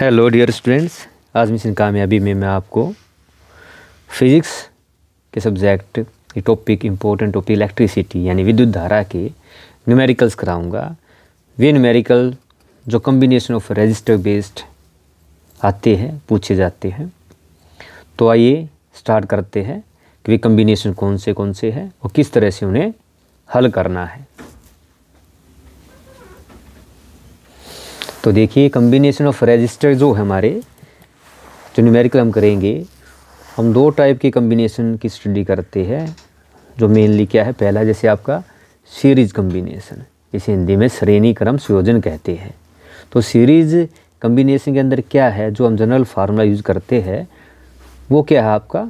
hello dear students आज mission कामयाबी में मैं आपको फिज़िक्स के सब्जेक्ट ये टॉपिक इम्पोर्टेंट टॉपिक इलेक्ट्रिसिटी यानी विद्युत धारा के न्यूमेरिकल्स कराऊंगा वे न्यूमेरिकल जो कम्बिनेशन ऑफ रजिस्टर बेस्ड आते हैं पूछे जाते हैं तो आइए स्टार्ट करते हैं कि वे कम्बिनेशन कौन से कौन से हैं और किस तरह से उन्हें हल करना है तो देखिए कम्बिनेशन ऑफ रजिस्टर जो है हमारे जो न्यूमेरिकल हम करेंगे हम दो टाइप के कम्बिनेशन की स्टडी करते हैं जो मेनली क्या है पहला जैसे आपका सीरीज कम्बिनेशन इसे हिंदी में श्रेणी क्रम संयोजन कहते हैं तो सीरीज कम्बिनेशन के अंदर क्या है जो हम जनरल फार्मूला यूज़ करते हैं वो क्या है आपका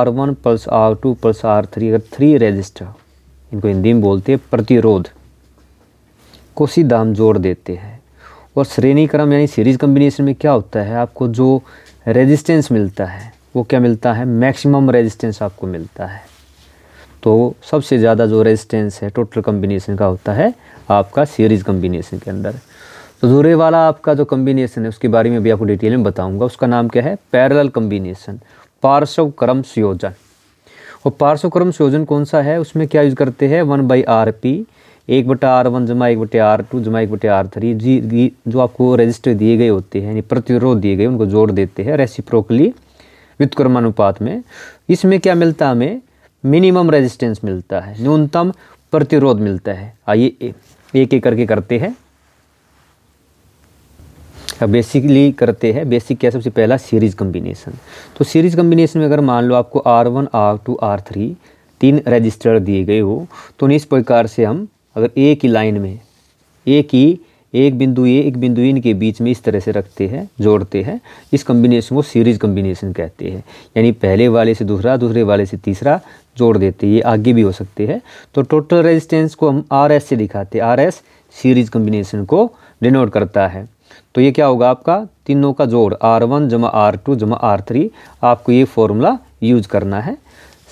R one plus R two plus R three अगर थ्री रजिस्टर इनको हिंदी में बोलते हैं प्रतिरोध को सीधा हम जोड़ देते हैं और श्रेणी क्रम यानी सीरीज कम्बिनेशन में क्या होता है आपको जो रेजिस्टेंस मिलता है वो क्या मिलता है मैक्सिमम रेजिस्टेंस आपको मिलता है तो सबसे ज़्यादा जो रेजिस्टेंस है टोटल कम्बिनेशन का होता है आपका सीरीज़ कम्बिनेशन के अंदर तो जोरे वाला आपका जो कम्बिनेशन है उसके बारे में भी आपको डिटेल में बताऊंगा उसका नाम क्या है पैरल कम्बिनेशन पार्श्व क्रम सुयोजन और पार्श्व क्रम सुयोजन कौन सा है उसमें क्या यूज़ करते हैं वन बाई आर पी एक बटा आर वन जमा एक बटे आर टू जमा एक बटे आर थ्री जी जो आपको रजिस्टर दिए गए होते हैं यानी प्रतिरोध दिए गए उनको जोड़ देते हैं रेसिप्रोकली व्युतक्रमानुपात में इसमें क्या मिलता है हमें मिनिमम रेजिस्टेंस मिलता है न्यूनतम प्रतिरोध मिलता है आइए एक एक करके करते हैं बेसिकली करते हैं बेसिक क्या सबसे पहला सीरीज कम्बिनेशन तो सीरीज कम्बिनेशन में अगर मान लो आपको R one R two R three तीन रजिस्टर दिए गए हो तो इस प्रकार से हम अगर एक ही लाइन में एक ही एक बिंदु ये एक बिंदु इनके बीच में इस तरह से रखते हैं जोड़ते हैं इस कम्बिनेशन को सीरीज कम्बिनेशन कहते हैं यानी पहले वाले से दूसरा दूसरे वाले से तीसरा जोड़ देते ये आगे भी हो सकते हैं तो टोटल रेजिस्टेंस को हम आर एस से दिखाते आर एस सीरीज कम्बिनेशन को डिनोट करता है तो ये क्या होगा आपका तीनों का जोड़ आर वन जमा आर टू जमा आर थ्री आपको ये फॉर्मूला यूज करना है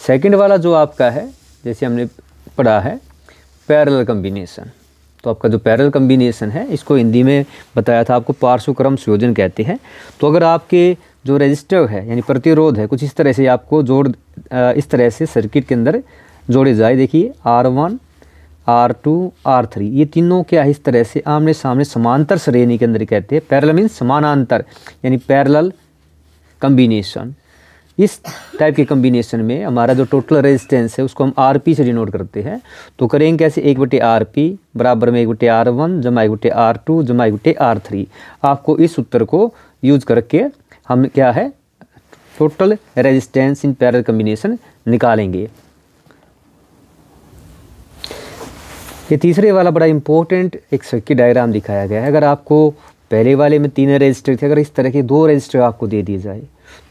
सेकेंड वाला जो आपका है जैसे हमने पढ़ा है पैरल कम्बिनेसन तो आपका जो पैरल कम्बिनेसन है इसको हिंदी में बताया था आपको पार्श्वक्रम संयोजन कहते हैं तो अगर आपके जो रजिस्टर है यानी प्रतिरोध है कुछ इस तरह से आपको जोड़ इस तरह से सर्किट के अंदर जोड़े जाए देखिए R one R two R three ये तीनों क्या है इस तरह से आमने सामने समांतर श्रेणी के अंदर कहते हैं पैरल मीन समानांतर यानी पैरल कम्बिनेशन इस टाइप के कम्बिनेशन में हमारा जो टोटल रेजिस्टेंस है उसको हम आर पी से डिनोट करते हैं तो करेंगे कैसे एक बटे आर पी बराबर में एक बटे आर वन जमा एक बटे आर टू जमा एक बटे आर थ्री आपको इस सूत्र को यूज करके हम क्या है total resistance in parallel combination निकालेंगे ये तीसरे वाला बड़ा इंपॉर्टेंट एक सर्किट डायग्राम दिखाया गया है अगर आपको पहले वाले में तीन रजिस्टर थे अगर इस तरह के दो रजिस्टर आपको दे दिए जाए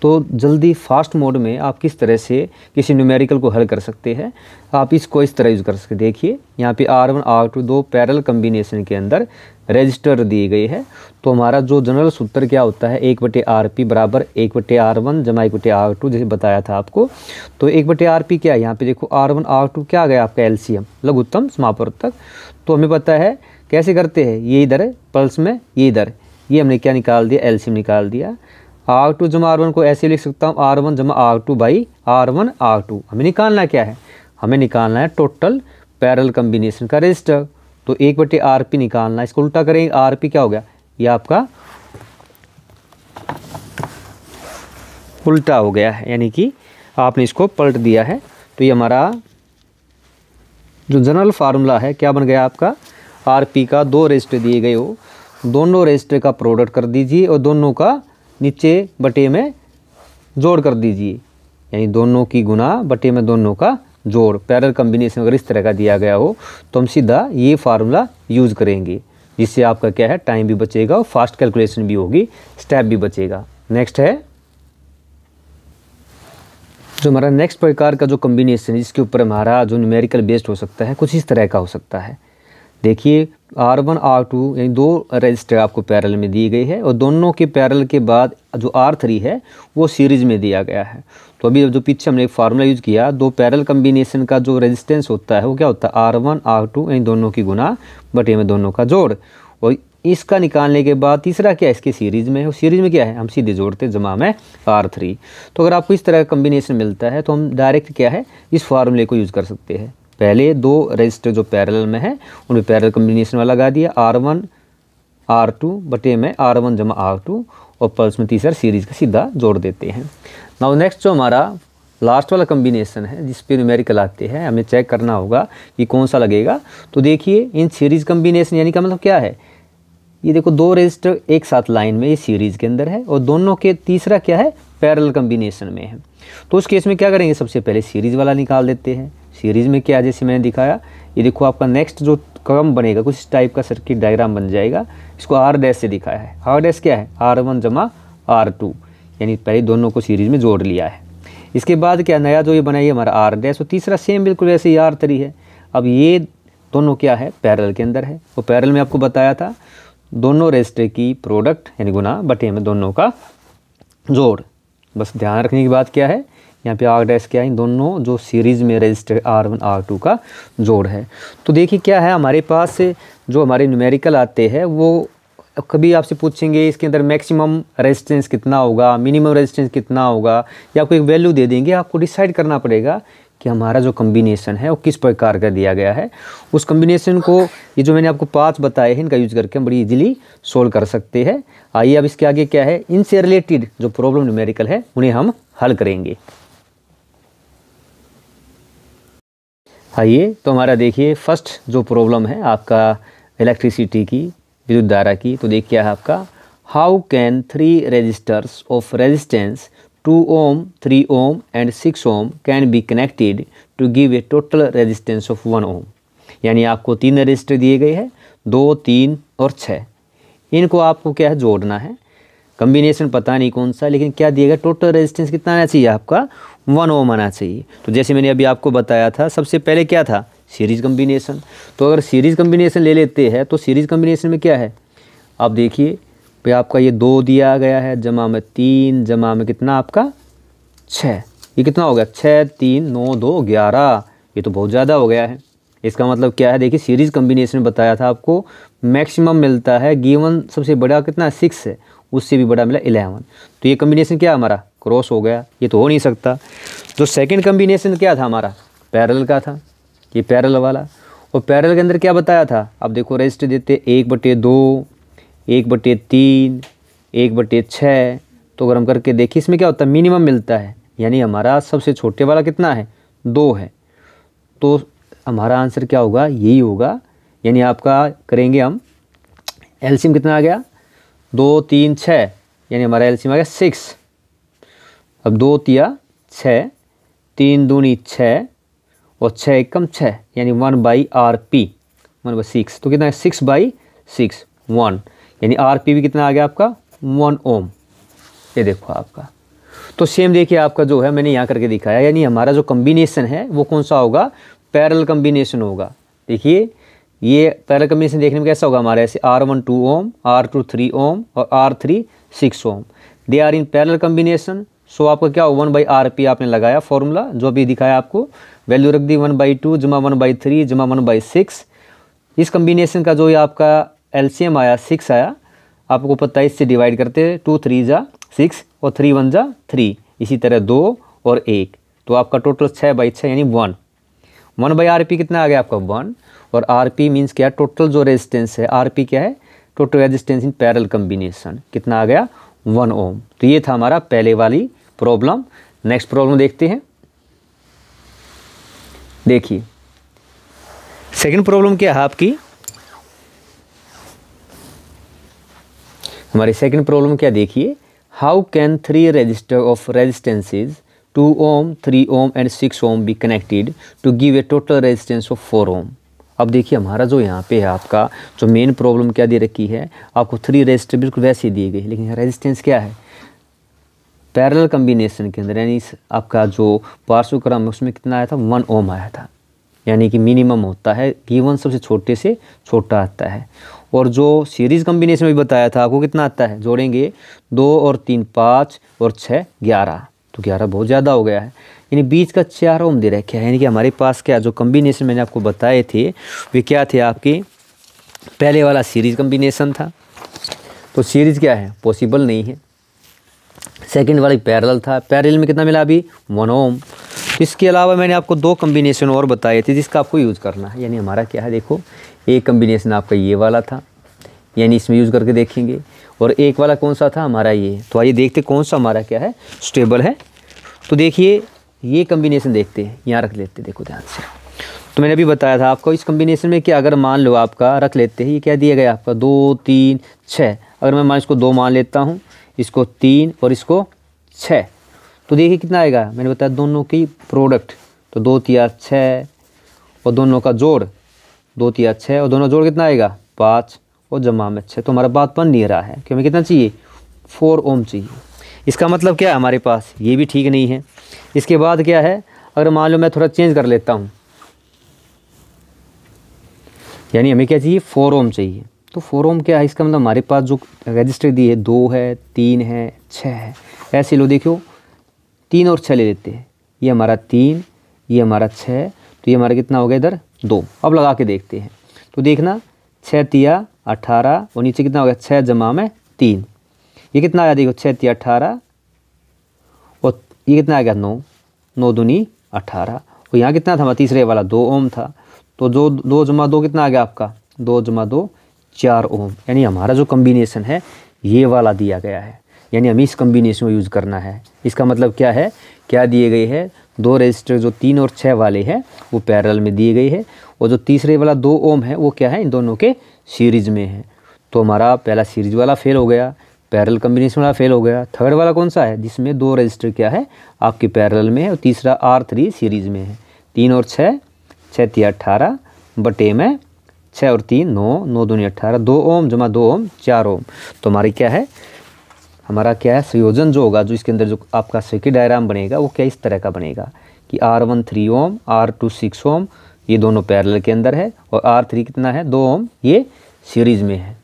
तो जल्दी फास्ट मोड में आप किस तरह से किसी न्यूमेरिकल को हल कर सकते हैं आप इसको इस तरह यूज़ कर सकते देखिए यहाँ पे आर वन आर टू दो पैरल कम्बिनेशन के अंदर रजिस्टर दी गई है तो हमारा जो जनरल सूत्र क्या होता है एक बटे आर पी बराबर एक बटे आर वन जमा एक बटे आर टू जैसे बताया था आपको तो एक बटे आर पी क्या है यहाँ पे देखो आर वन आर टू क्या आ गया आपका एल सी एम लघुत्तम समापर तक तो हमें पता है कैसे करते हैं ये इधर है पल्स में ये इधर ये हमने क्या निकाल दिया एल निकाल दिया आर टू जमा आर वन को ऐसे लिख सकता हूँ आर वन जमा R two by R one R two हमें निकालना क्या है हमें निकालना है टोटल पैरल कम्बिनेशन का रजिस्टर तो एक बटे आर पी निकालना इसको उल्टा करेंगे आर पी क्या हो गया ये आपका उल्टा हो गया है यानी कि आपने इसको पलट दिया है तो ये हमारा जो जनरल फार्मूला है क्या बन गया आपका आर पी का दो रजिस्टर दिए गए हो दोनों रजिस्टर का प्रोडक्ट कर दीजिए और दोनों का नीचे बटे में जोड़ कर दीजिए यानी दोनों की गुना बटे में दोनों का जोड़ पैरल कम्बिनेशन अगर इस तरह का दिया गया हो तो हम सीधा ये फार्मूला यूज़ करेंगे जिससे आपका क्या है टाइम भी बचेगा और फास्ट कैलकुलेशन भी होगी स्टेप भी बचेगा नेक्स्ट है जो हमारा नेक्स्ट प्रकार का जो कम्बिनेशन जिसके ऊपर हमारा जो न्यूमेरिकल बेस्ड हो सकता है कुछ इस तरह का हो सकता है देखिए आर वन आर टू यानी दो रजिस्टर आपको पैरल में दी गई है और दोनों के पैरल के बाद जो आर थ्री है वो सीरीज़ में दिया गया है तो अभी जो पीछे हमने एक फार्मूला यूज़ किया दो पैरल कम्बिनेशन का जो रेजिस्टेंस होता है वो क्या होता है आर वन आर टू यानी दोनों की गुना बटे में दोनों का जोड़ और इसका निकालने के बाद तीसरा क्या है इसके सीरीज़ में है सीरीज़ में क्या है हम सीधे जोड़ते जमा में आर थ्री तो अगर आपको इस तरह का कम्बिनेशन मिलता है तो हम डायरेक्ट क्या है इस फार्मूले को यूज़ कर सकते हैं पहले दो रजिस्टर जो पैरेलल में है उनमें पैरेलल कम्बिनेशन वाला लगा दिया आर वन आर टू बटे में आर वन जमा आर टू और पल्स में तीसरा सीरीज का सीधा जोड़ देते हैं नाउ नेक्स्ट जो हमारा लास्ट वाला कम्बिनेशन है जिस पे न्यूमेरिकल आते हैं हमें चेक करना होगा कि कौन सा लगेगा तो देखिए इन सीरीज कम्बिनेशन यानी का मतलब क्या है ये देखो दो रजिस्टर एक साथ लाइन में ये सीरीज़ के अंदर है और दोनों के तीसरा क्या है पैरल कम्बिनेशन में है तो उस केस में क्या करेंगे सबसे पहले सीरीज़ वाला निकाल देते हैं सीरीज़ में क्या जैसे मैंने दिखाया ये देखो आपका नेक्स्ट जो क्रम बनेगा कुछ टाइप का सर्किट डायग्राम बन जाएगा इसको आर डैश से दिखाया है आर डैश क्या है आर वन जमा आर टू यानी पहले दोनों को सीरीज़ में जोड़ लिया है इसके बाद क्या नया जो ये बनाइए हमारा आर डैश और तीसरा सेम बिल्कुल वैसे ही आर थ्री है अब ये दोनों क्या है पैरल के अंदर है और पैरल में आपको बताया था दोनों रेस्ट की प्रोडक्ट यानी गुना बटे में दोनों का जोड़ बस ध्यान रखने की बात क्या है यहाँ पे आर डैश क्या है दोनों जो सीरीज़ में register R one R two का जोड़ है तो देखिए क्या है हमारे पास जो हमारे न्यूमेरिकल आते हैं वो कभी आपसे पूछेंगे इसके अंदर मैक्सिमम रेजिस्टेंस कितना होगा मिनिमम रेजिस्टेंस कितना होगा या आपको एक वैल्यू दे देंगे आपको डिसाइड करना पड़ेगा कि हमारा जो कम्बिनेशन है वो किस प्रकार का दिया गया है उस कम्बिनेशन को ये जो मैंने आपको पाँच बताए हैं इनका यूज करके हम बड़ी इजीली सोल्व कर सकते हैं आइए अब इसके आगे क्या है इनसे रिलेटेड जो प्रॉब्लम न्यूमेरिकल है उन्हें हम हल करेंगे आइए तो हमारा देखिए फर्स्ट जो प्रॉब्लम है आपका इलेक्ट्रिसिटी की विद्युत धारा की तो देखिए आपका how can three resistors of resistance two ohm three ohm and six ohm can be connected to give a total resistance of one ohm यानी आपको तीन रजिस्टर दिए गए हैं दो तीन और छः इनको आपको क्या है जोड़ना है कम्बिनेशन पता नहीं कौन सा लेकिन क्या दिया गया टोटल रेजिस्टेंस कितना आना चाहिए आपका वन ओम आना चाहिए तो जैसे मैंने अभी आपको बताया था सबसे पहले क्या था सीरीज कम्बिनेशन तो अगर सीरीज कम्बिनेशन ले लेते हैं तो सीरीज कम्बिनेशन में क्या है आप देखिए भाई आपका ये दो दिया गया है जमा में तीन जमा में कितना आपका छः ये कितना हो गया छः तीन नौ दो ग्यारह ये तो बहुत ज़्यादा हो गया है इसका मतलब क्या है देखिए सीरीज़ कम्बिनेशन में बताया था आपको मैक्सिमम मिलता है गीवन सबसे बड़ा कितना सिक्स है उससे भी बड़ा मिला इलेवन तो ये कम्बिनेशन क्या हमारा क्रॉस हो गया ये तो हो नहीं सकता तो सेकेंड कम्बिनेशन क्या था हमारा पैरल का था ये पैरल वाला और पैरल के अंदर क्या बताया था अब देखो रजिस्टर देते एक बटे दो एक बटे तीन एक बटे छः तो अगर हम करके देखिए इसमें क्या होता है मिनिमम मिलता है यानी हमारा सबसे छोटे वाला कितना है दो है तो हमारा आंसर क्या होगा यही होगा यानी आपका करेंगे हम एल्सीम कितना आ गया दो तीन छः यानी हमारा एल सी में आ गया सिक्स अब दो तिया छः तीन दूनी छः और छः एकम छः यानी one by R P one by six तो कितना है सिक्स बाई सिक्स वन यानी आर पी भी कितना आ गया आपका वन ओम ये देखो आपका तो सेम देखिए आपका जो है मैंने यहाँ करके दिखाया यानी हमारा जो कम्बिनेसन है वो कौन सा होगा पैरल कम्बिनेसन होगा देखिए ये पहले कम्बिनेशन देखने में कैसा होगा हमारे ऐसे R one two ohm R two three ohm और R three six ohm they are in parallel combination so आपका क्या हो वन बाई आर पी आपने लगाया फॉर्मूला जो अभी दिखाया आपको वैल्यू रख दी वन बाई टू जमा वन बाई थ्री जमा वन बाई सिक्स इस कम्बिनेशन का जो ये आपका एलसीएम आया सिक्स आया आपको पता है इससे डिवाइड करते टू थ्री जा सिक्स और थ्री वन जा थ्री इसी तरह दो और एक तो आपका टोटल छः बाई छः यानी one one by R P कितना आ गया आपका वन और आर पी मीन्स क्या टोटल जो रेजिस्टेंस है आर पी क्या है total resistance in parallel combination कितना आ गया वन ओम तो ये था हमारा पहले वाली प्रॉब्लम नेक्स्ट प्रॉब्लम देखते हैं देखिए सेकंड प्रॉब्लम क्या है आपकी हमारी सेकंड प्रॉब्लम क्या देखिए how can three resistor of resistances two ohm three ohm and six ohm be connected to give a total resistance of four ohm अब देखिए हमारा जो यहाँ पे है आपका जो मेन प्रॉब्लम क्या दे रखी है आपको थ्री रजिस्टर बिल्कुल वैसे ही दिए गए लेकिन रेजिस्टेंस क्या है पैरल कम्बिनेशन के अंदर यानी आपका जो पार्श्व क्रम उसमें कितना आया था वन ओम आया था यानी कि मिनिमम होता है गिवन सबसे छोटे से छोटा आता है और जो सीरीज़ कम्बिनेशन में बताया था आपको कितना आता है जोड़ेंगे दो और तीन पाँच और छः ग्यारह तो ग्यारह बहुत ज़्यादा हो गया है यानी बीच का चार ओम दे रखे हैं यानी कि हमारे पास क्या जो कम्बिनेशन मैंने आपको बताए थे वे क्या थे आपके पहले वाला सीरीज कम्बिनेशन था तो सीरीज क्या है पॉसिबल नहीं है सेकेंड वाला पैरल था पैरल में कितना मिला अभी वन ओम इसके अलावा मैंने आपको दो कम्बिनेशन और बताए थे जिसका आपको यूज़ करना है यानी हमारा क्या है देखो एक कम्बिनेशन आपका ये वाला था यानी इसमें यूज़ करके देखेंगे और एक वाला कौन सा था हमारा ये तो आइए देखते कौन सा हमारा क्या है स्टेबल है तो देखिए ये कम्बिनेशन देखते हैं यहाँ रख लेते देखो ध्यान से तो मैंने अभी बताया था आपको इस कम्बिनेशन में कि अगर मान लो आपका रख लेते हैं ये क्या दिया गया आपका दो तीन छः अगर मैं मान इसको दो मान लेता हूँ इसको तीन और इसको छः तो देखिए कितना आएगा मैंने बताया दोनों की प्रोडक्ट तो दो तिया छः और दोनों का जोड़ दो तिया छः और दोनों जोड़ कितना आएगा पाँच और जमा में छः तो हमारा बात बन नहीं रहा है कि हमें कितना चाहिए फोर ओम चाहिए इसका मतलब क्या है हमारे पास ये भी ठीक नहीं है इसके बाद क्या है अगर मान लो मैं थोड़ा चेंज कर लेता हूँ यानी हमें क्या चाहिए ओम चाहिए तो ओम क्या है इसका मतलब हमारे पास जो रजिस्टर दी है दो है तीन है छः है ऐसे लो देखो तीन और छः ले लेते हैं ये हमारा तीन ये हमारा छः तो ये हमारा कितना हो गया इधर दो अब लगा के देखते हैं तो देखना छः तिया अठारह और नीचे कितना हो गया छः जमा में तीन ये कितना आया देखो छः तिया अठारह ये कितना आ गया नौ नौ दूनी अठारह और यहाँ कितना था तीसरे वाला दो ओम था तो जो दो जमा दो कितना आ गया आपका दो जमा दो चार ओम यानी हमारा जो कम्बिनेशन है ये वाला दिया गया है यानी हमें इस कम्बिनेशन को यूज़ करना है इसका मतलब क्या है क्या दिए गए है दो रजिस्टर जो तीन और छः वाले हैं वो पैरल में दिए गए हैं और जो तीसरे वाला दो ओम है वो क्या है इन दोनों के सीरीज़ में है तो हमारा पहला सीरीज वाला फेल हो गया पैरल कम्बिनेशन वाला फेल हो गया थर्ड वाला कौन सा है जिसमें दो रजिस्टर क्या है आपके पैरल में और तीसरा आर थ्री सीरीज़ में है तीन और छः छः तीन अट्ठारह बटे में छः और तीन नौ नौ दूनी अट्ठारह दो ओम जमा दो ओम चार ओम तो हमारी क्या है हमारा क्या है संयोजन जो होगा जो इसके अंदर जो आपका सर्किट डायग्राम बनेगा वो क्या इस तरह का बनेगा कि R one three ohm R two six ohm ये दोनों पैरल के अंदर है और आर थ्री कितना है दो ओम ये सीरीज़ में है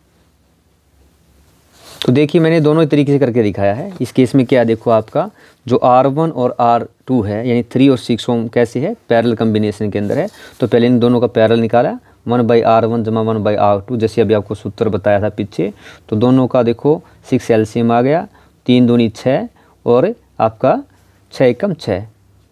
तो देखिए मैंने दोनों तरीके से करके दिखाया है इस केस में क्या देखो आपका जो R1 और R2 है यानी थ्री और सिक्स ओम कैसे है पैरल कम्बिनेशन के अंदर है तो पहले इन दोनों का पैरल निकाला वन बाई आर वन जमा वन बाई आर टू जैसे अभी आपको सूत्र बताया था पीछे तो दोनों का देखो सिक्स एलसीएम आ गया तीन दूनी छः और आपका छः एकम छः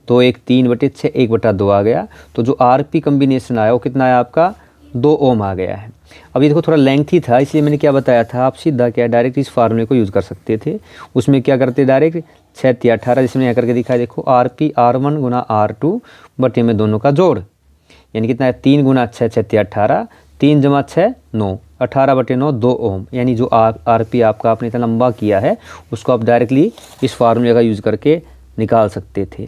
दो एक तीन बटे छः एक बटा दो आ गया तो जो आर पी कम्बिनेशन आया वो कितना आया आपका दो ओम आ गया है अब ये देखो थोड़ा लेंथ ही था इसलिए मैंने क्या बताया था आप सीधा क्या डायरेक्ट इस फार्मूले को यूज़ कर सकते थे उसमें क्या करते डायरेक्ट छः या अठारह जिसमें यहाँ करके दिखाया देखो आर पी आर वन गुना आर टू बटे में दोनों का जोड़ यानी कितना है तीन गुना छः छत्ती अठारह तीन जमा छः नौ अठारह बटे नौ दो ओम यानी जो आर आर पी आपका आपने इतना लंबा किया है उसको आप डायरेक्टली इस फार्मूले का यूज़ करके निकाल सकते थे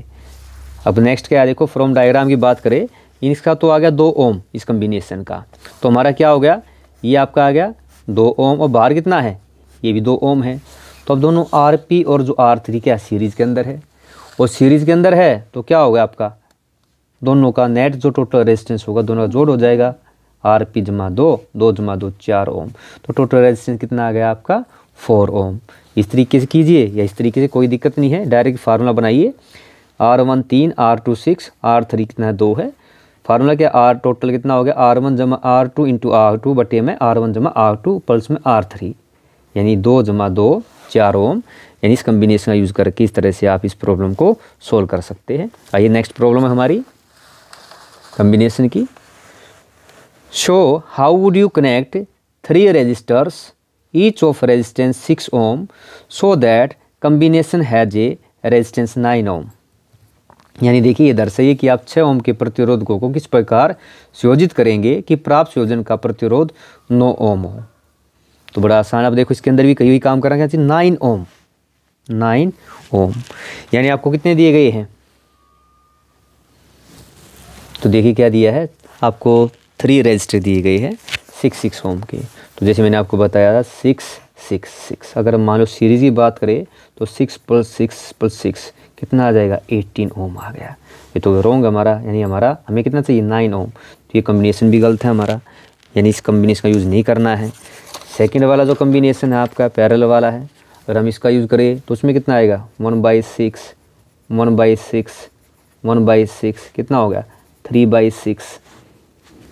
अब नेक्स्ट क्या देखो फ्रॉम डायग्राम की बात करें इसका तो आ गया दो ओम इस कम्बिनेसन का तो हमारा क्या हो गया ये आपका आ गया दो ओम और बाहर कितना है ये भी दो ओम है तो अब दोनों आर पी और जो आर थ्री क्या सीरीज़ के अंदर है और सीरीज़ के अंदर है तो क्या हो गया आपका दोनों का नेट जो टोटल रेजिस्टेंस होगा दोनों का जोड़ हो जाएगा आर पी जमा दो दो जमा दो चार ओम तो टोटल रेजिस्टेंस कितना आ गया आपका फोर ओम इस तरीके से कीजिए या इस तरीके से कोई दिक्कत नहीं है डायरेक्ट फार्मूला बनाइए आर वन तीन R two six R three कितना दो है फार्मूला क्या आर टोटल कितना हो गया आर वन जमा R two into R two बटे में आर वन जमा आर टू प्लस में आर थ्री यानी दो जमा दो चार ओम यानी इस कम्बिनेशन का यूज़ करके इस तरह से आप इस प्रॉब्लम को सोल्व कर सकते हैं आइए नेक्स्ट प्रॉब्लम है हमारी कम्बिनेशन की show how would you connect three resistors each of resistance six ohm so that combination has a resistance nine ohm यानी देखिए ये दर्शाइए कि आप छः ओम के प्रतिरोध को किस प्रकार सुयोजित करेंगे कि प्राप्त सुयोजन का प्रतिरोध नौ ओम हो तो बड़ा आसान आप देखो इसके अंदर भी कई हुई काम करा गया नाइन ओम नाइन ओम यानी आपको कितने दिए गए हैं तो देखिए क्या दिया है आपको थ्री रजिस्टर दिए गए हैं सिक्स सिक्स ओम के तो जैसे मैंने आपको बताया था सिक्स सिक्स सिक्स अगर मान लो सीरीज की बात करें तो six plus six plus six कितना आ जाएगा एटीन ओम आ गया ये तो रॉन्ग हमारा यानी हमारा हमें कितना चाहिए नाइन ओम तो ये कम्बिनेशन भी गलत है हमारा यानी इस कम्बिनेशन का यूज़ नहीं करना है सेकेंड वाला जो कम्बिनेशन है आपका पैरल वाला है अगर हम इसका यूज़ करें तो उसमें कितना आएगा one by six one by six one by six कितना हो गया थ्री बाई सिक्स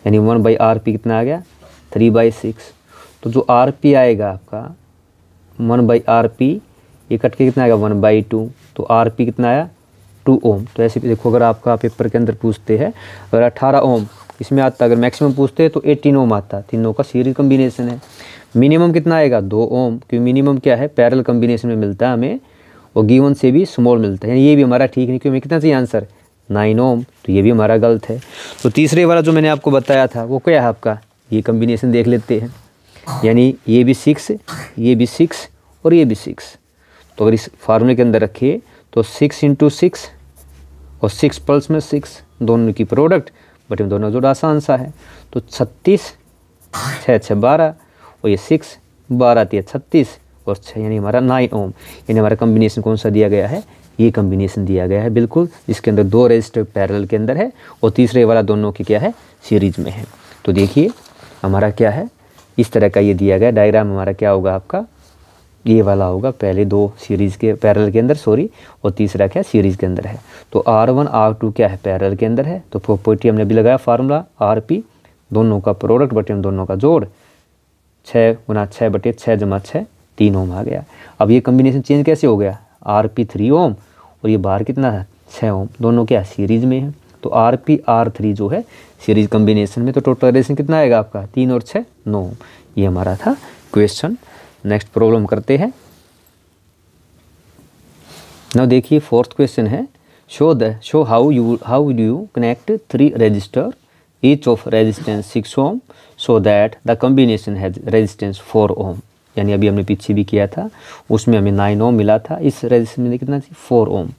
यानी वन बाई आर पी कितना आ गया थ्री बाई सिक्स तो जो आर पी आएगा आपका वन बाई आर पी ये कट के कितना आएगा वन बाई टू तो आर पी कितना आया टू ओम तो ऐसे देखो अगर आपका पेपर के अंदर पूछते हैं अगर अट्ठारह ओम इसमें आता अगर मैक्सिमम पूछते हैं तो एटीन ओम आता तीनों का सीरीज कम्बिनेशन है मिनिमम कितना आएगा दो ओम क्योंकि मिनिमम क्या है पैरल कम्बिनेशन में मिलता है हमें और गीवन से भी स्मॉल मिलता है ये भी हमारा ठीक नहीं क्योंकि हमें कितना चाहिए आंसर नाइन ओम तो ये भी हमारा गलत है तो तीसरे वाला जो मैंने आपको बताया था वो क्या है आपका ये कम्बिनेशन देख लेते हैं यानी ये भी सिक्स ये भी सिक्स और ये भी सिक्स तो अगर इस फार्मूले के अंदर रखिए तो सिक्स इंटू सिक्स और सिक्स पल्स में सिक्स दोनों की प्रोडक्ट बट में दोनों जोड़ा आसान सा है तो छत्तीस छः छः बारह और ये सिक्स बारह तीन छत्तीस और छः यानी हमारा नाइन ओम यानी हमारा कम्बिनेशन कौन सा दिया गया है ये कम्बिनेशन दिया गया है बिल्कुल इसके अंदर दो रजिस्टर पैरल के अंदर है और तीसरे वाला दोनों की क्या है सीरीज में है तो देखिए हमारा क्या है इस तरह का ये दिया गया डायग्राम हमारा क्या होगा आपका ये वाला होगा पहले दो सीरीज़ के पैरल के अंदर सॉरी और तीसरा क्या सीरीज़ के अंदर है तो आर वन आर टू क्या है पैरल के अंदर है तो प्रॉपर्टी हमने अभी लगाया फार्मूला आर पी दोनों का प्रोडक्ट बटे दोनों का जोड़ छः गुना छः बटे छः जमा छः तीन ओम आ गया अब ये कम्बिनेशन चेंज कैसे हो गया आर पी थ्री ओम और ये बाहर कितना है छः ओम दोनों क्या सीरीज़ में है तो आर पी आर थ्री जो है सीरीज कम्बिनेशन में तो टोटल रेशन कितना आएगा आपका तीन और छः नौ ये हमारा था क्वेश्चन नेक्स्ट प्रॉब्लम करते हैं नाउ देखिए फोर्थ क्वेश्चन है show the show how you how do you connect three resistor each of resistance six ohm so that the combination has resistance four ohm यानी अभी हमने पीछे भी किया था उसमें हमें नाइन ओम मिला था इस रजिस्टर में कितना चाहिए फोर ओम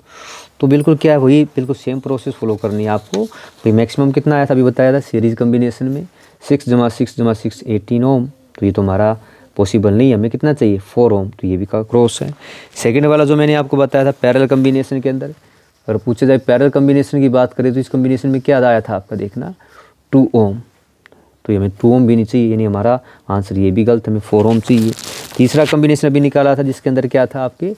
तो बिल्कुल क्या है वही बिल्कुल सेम प्रोसेस फॉलो करनी है आपको तो मैक्सिमम कितना आया था अभी बताया था सीरीज़ कम्बिनेशन में सिक्स जमा सिक्स जमा सिक्स एटीन ओम तो ये तो हमारा पॉसिबल नहीं है हमें कितना चाहिए फोर ओम तो ये भी का क्रॉस है सेकेंड वाला जो मैंने आपको बताया था पैरल कम्बिनेशन के अंदर अगर पूछे जाए पैरल कम्बिनेशन की बात करें तो इस कम्बिनेशन में क्या आया था आपका देखना टू ओम तो हमें टू ओम भी नहीं चाहिए यानी हमारा आंसर ये भी गलत हमें फोर ओम चाहिए तीसरा कम्बिनेशन अभी निकाला था जिसके अंदर क्या था आपके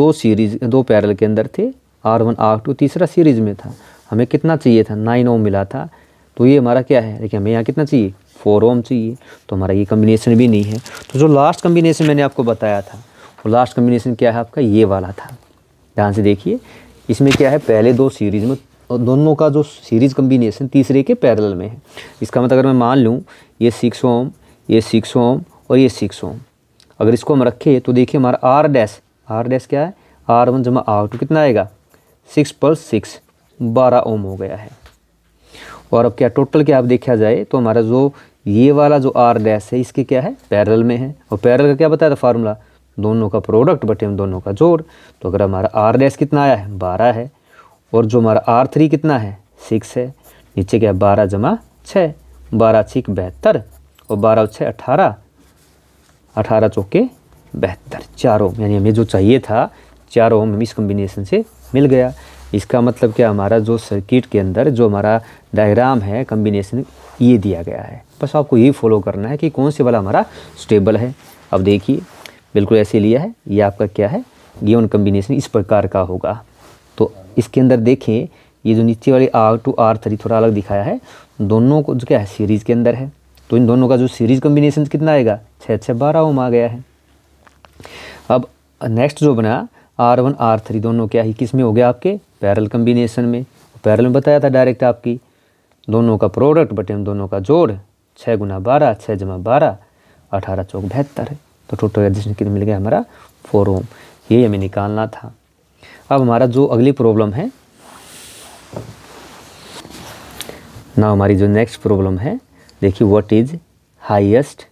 दो सीरीज दो पैरल के अंदर थे आर वन आर टू तीसरा सीरीज में था हमें कितना चाहिए था नाइन ओम मिला था तो ये हमारा क्या है देखिए हमें यहाँ कितना चाहिए फोर ओम चाहिए तो हमारा ये कम्बिनेशन भी नहीं है तो जो लास्ट कम्बिनेशन मैंने आपको बताया था वो लास्ट कम्बिनेशन क्या है आपका ये वाला था ध्यान से देखिए इसमें क्या है पहले दो सीरीज में और दोनों का जो सीरीज़ कम्बिनेशन तीसरे के पैरल में है इसका मतलब अगर मैं मान लूँ ये सिक्स ओम ये सिक्स ओम और ये सिक्स ओम अगर इसको हम रखें तो देखिए हमारा आर डैस आर डैस क्या है आर वन जमा आर टू कितना आएगा सिक्स प्लस सिक्स बारह ओम हो गया है और अब क्या टोटल क्या आप देखा जाए तो हमारा जो ये वाला जो आर डैस है इसके क्या है पैरल में है और पैरल का क्या बताया था फार्मूला दोनों का प्रोडक्ट बटे हम दोनों का जोड़ तो अगर हमारा आर डैस कितना आया है बारह है और जो हमारा आर थ्री कितना है सिक्स है नीचे क्या बारह जमा छः बारह छिक बहत्तर और बारह छः अठारह अठारह चौके बहत्तर चारों यानी हमें जो चाहिए था चारों हमें इस कम्बिनेशन से मिल गया इसका मतलब क्या हमारा जो सर्किट के अंदर जो हमारा डायग्राम है कम्बिनेशन ये दिया गया है बस आपको ये फॉलो करना है कि कौन से वाला हमारा स्टेबल है अब देखिए बिल्कुल ऐसे लिया है ये आपका क्या है गेवन कम्बिनेशन इस प्रकार का होगा तो इसके अंदर देखें ये जो नीचे वाले आर टू आर थ्री थोड़ा अलग दिखाया है दोनों को जो क्या है सीरीज़ के अंदर है तो इन दोनों का जो सीरीज़ कम्बिनेशन कितना आएगा छः छः बारह ओम आ गया है अब नेक्स्ट जो बना आर वन आर थ्री दोनों क्या ही किस में हो गया आपके पैरल कम्बिनेशन में पैरल में बताया था डायरेक्ट आपकी दोनों का प्रोडक्ट बटे हम दोनों का जोड़ छः गुना बारह छः जमा बारह अठारह चौक बहत्तर है तो टोटल एडजस्टमेंट कितना मिल गया हमारा फोर ओम ये हमें निकालना था अब हमारा जो अगली प्रॉब्लम है ना हमारी जो नेक्स्ट प्रॉब्लम है देखिए what is highest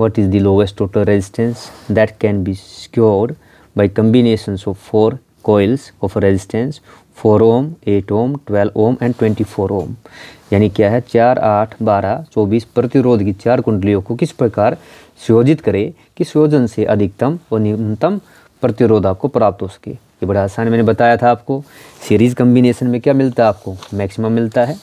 what is the lowest total resistance that can be secured by combination of four coils of resistance four ohm eight ohm twelve ohm and twenty four ohm यानी क्या है चार आठ बारह चौबीस प्रतिरोध की चार कुंडलियों को किस प्रकार सुयोजित करें कि सुयोजन से अधिकतम और न्यूनतम प्रतिरोध आपको प्राप्त हो सके ये बड़ा आसान मैंने बताया था आपको सीरीज़ कम्बिनेशन में क्या मिलता है आपको मैक्सिमम मिलता है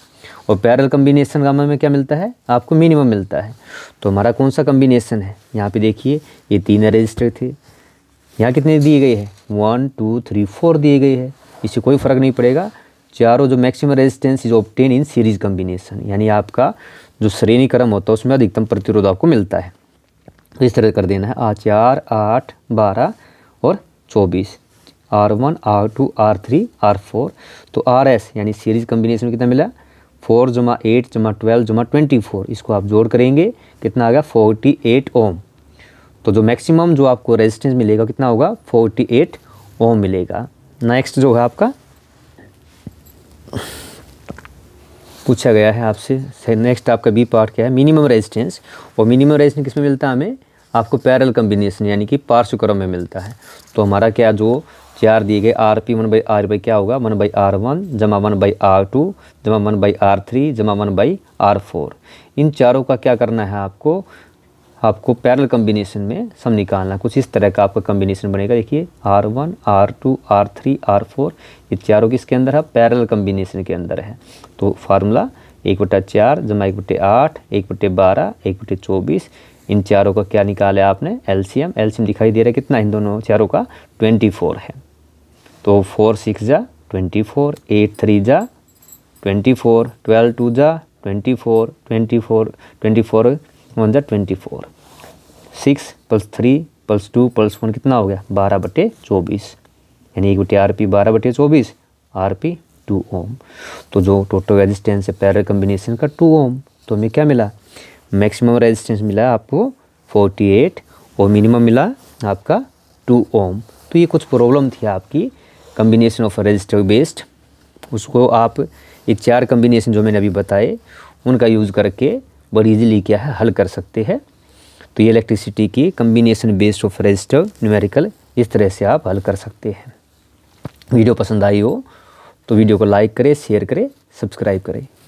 और पैरल कम्बिनेशन गामा में क्या मिलता है आपको मिनिमम मिलता है तो हमारा कौन सा कम्बिनेशन है यहाँ पे देखिए ये तीन रजिस्टर थे यहाँ कितने दिए गए हैं वन टू थ्री फोर दिए गए हैं इससे कोई फ़र्क नहीं पड़ेगा चारों जो maximum resistance is obtain in series combination यानी आपका जो श्रेणी क्रम होता है उसमें अधिकतम प्रतिरोध आपको मिलता है तो इस तरह कर देना है आ चार आठ बारह और चौबीस R one R two R three R four तो आर एस यानी सीरीज कम्बिनेशन में कितना मिला फोर जमा एट जमा ट्वेल्व जमा ट्वेंटी फोर इसको आप जोड़ करेंगे कितना आ गया फोर्टी एट ओम तो जो मैक्सिमम जो आपको रेजिस्टेंस मिलेगा कितना होगा फोर्टी एट ओम मिलेगा नेक्स्ट जो है आपका पूछा गया है आपसे नेक्स्ट आपका बी पार्ट क्या है मिनिमम रेजिस्टेंस और मिनिमम रेजिस्टेंस किस में मिलता है हमें आपको पैरल कम्बिनेशन यानी कि पार्श्वक्रम में मिलता है तो हमारा क्या जो चार दिए गए R P one by R by क्या होगा वन बाई आर वन जमा वन बाई आर टू जमा वन बाई आर थ्री जमा वन बाई आर फोर इन चारों का क्या करना है आपको आपको पैरल कम्बिनेशन में सब निकालना कुछ इस तरह का आपका कम्बिनेशन बनेगा देखिए R one R two R three R four ये चारों किसके अंदर है पैरल कम्बिनेशन के अंदर है तो फार्मूला एक बटा चार जमा एक बटे आठ एक बटे बारह एक बटे चौबीस इन चारों का क्या निकाला आपने एल्शियम एल्शियम दिखाई दे रहा है कितना इन दोनों चारों का ट्वेंटी फोर है तो फोर सिक्स जा ट्वेंटी फोर एट थ्री जा ट्वेंटी फोर ट्वेल्व टू जा twenty four twenty four twenty four one जा twenty four six plus three plus two plus one कितना हो गया बारह बटे चौबीस यानी एक बटे आर पी बारह बटे चौबीस आर पी टू ओम तो जो टोटल रेजिस्टेंस है पैरल कम्बिनेशन का टू ओम तो हमें क्या मिला मैक्सिमम रेजिस्टेंस मिला आपको फोर्टी एट और मिनिमम मिला आपका टू ओम तो ये कुछ प्रॉब्लम थी आपकी कम्बिनेशन ऑफ रजिस्टर बेस्ड उसको आप ये चार कम्बिनेशन जो मैंने अभी बताए उनका यूज़ करके बड़ी इजीली क्या है हल कर सकते हैं तो ये इलेक्ट्रिसिटी की combination based of resistor numerical इस तरह से आप हल कर सकते हैं वीडियो पसंद आई हो तो वीडियो को लाइक करें शेयर करें सब्सक्राइब करें